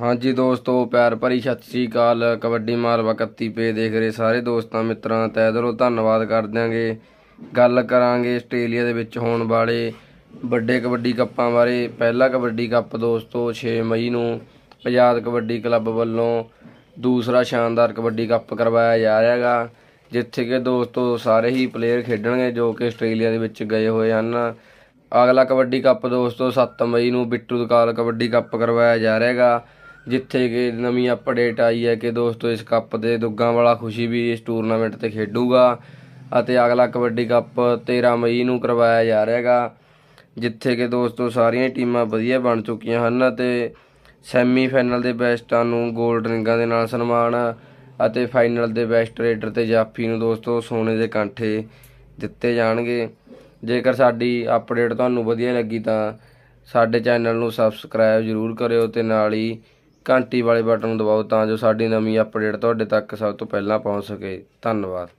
ਹਾਂਜੀ ਦੋਸਤੋ ਪਿਆਰ ਭਰੀ ਸਤਿ ਸ੍ਰੀ ਅਕਾਲ ਕਬੱਡੀ ਮਾਲਵਾ 31 ਪੇ ਦੇਖ ਰਹੇ ਸਾਰੇ ਦੋਸਤਾਂ ਮਿੱਤਰਾਂ ਤੈ ਦਿਲੋਂ ਧੰਨਵਾਦ ਕਰ ਦਿਆਂਗੇ ਗੱਲ ਕਰਾਂਗੇ ਆਸਟ੍ਰੇਲੀਆ ਦੇ ਵਿੱਚ ਹੋਣ ਵਾਲੇ ਵੱਡੇ ਕਬੱਡੀ ਕੱਪਾਂ ਬਾਰੇ ਪਹਿਲਾ ਕਬੱਡੀ ਕੱਪ ਦੋਸਤੋ 6 ਮਈ ਨੂੰ ਆਜ਼ਾਦ ਕਬੱਡੀ ਕਲੱਬ ਵੱਲੋਂ ਦੂਸਰਾ ਸ਼ਾਨਦਾਰ ਕਬੱਡੀ ਕੱਪ ਕਰਵਾਇਆ ਜਾ ਰਿਹਾ ਹੈਗਾ ਜਿੱਥੇ ਕਿ ਦੋਸਤੋ ਸਾਰੇ ਹੀ ਪਲੇਅਰ ਖੇਡਣਗੇ ਜੋ ਕਿ ਆਸਟ੍ਰੇਲੀਆ ਦੇ ਵਿੱਚ ਗਏ ਹੋਏ ਹਨ ਅਗਲਾ ਕਬੱਡੀ ਕੱਪ ਦੋਸਤੋ 7 ਮਈ ਨੂੰ ਬਿੱਟੂ ਦਕਾਲ ਕਬੱਡੀ ਕੱਪ ਕਰਵਾਇਆ ਜਾ ਰਿਹਾ ਹੈਗਾ ਜਿੱਥੇ ਕਿ ਨਵੀਂ ਅਪਡੇਟ ਆਈ ਹੈ ਕਿ ਦੋਸਤੋ ਇਸ ਕੱਪ ਦੇ ਦੁੱਗਾ ਵਾਲਾ ਖੁਸ਼ੀ ਵੀ ਇਸ ਟੂਰਨਾਮੈਂਟ ਤੇ ਖੇਡੂਗਾ ਅਤੇ ਅਗਲਾ ਕਬੱਡੀ ਕੱਪ 13 ਮਈ ਨੂੰ ਕਰਵਾਇਆ ਜਾ ਰਿਹਾ ਹੈਗਾ ਜਿੱਥੇ ਕਿ ਦੋਸਤੋ ਸਾਰੀਆਂ ਟੀਮਾਂ ਵਧੀਆ ਬਣ ਚੁੱਕੀਆਂ ਹਨ ਅਤੇ ਸੈਮੀਫਾਈਨਲ ਦੇ ਬੈਸਟਾਂ ਨੂੰ 골ਡ ਰਿੰਗਾਂ ਦੇ ਨਾਲ ਸਨਮਾਨ ਅਤੇ ਫਾਈਨਲ ਦੇ ਬੈਸਟ ਰੇਡਰ ਤੇ ਜਾਫੀ ਨੂੰ ਦੋਸਤੋ ਸੋਨੇ ਦੇ ਕੰਠੇ ਦਿੱਤੇ ਜਾਣਗੇ ਜੇਕਰ ਸਾਡੀ ਅਪਡੇਟ ਤੁਹਾਨੂੰ ਵਧੀਆ ਲੱਗੀ ਤਾਂ ਸਾਡੇ ਚੈਨਲ ਨੂੰ ਸਬਸਕ੍ਰਾਈਬ ਜ਼ਰੂਰ ਕਰਿਓ ਤੇ ਨਾਲ ਹੀ ਘੰਟੀ ਵਾਲੇ ਬਟਨ ਨੂੰ ਦਬਾਓ ਤਾਂ ਜੋ ਸਾਡੀ ਨਵੀਂ ਅਪਡੇਟ ਤੁਹਾਡੇ ਤੱਕ ਸਭ ਤੋਂ ਪਹਿਲਾਂ ਪਹੁੰਚ ਸਕੇ ਧੰਨਵਾਦ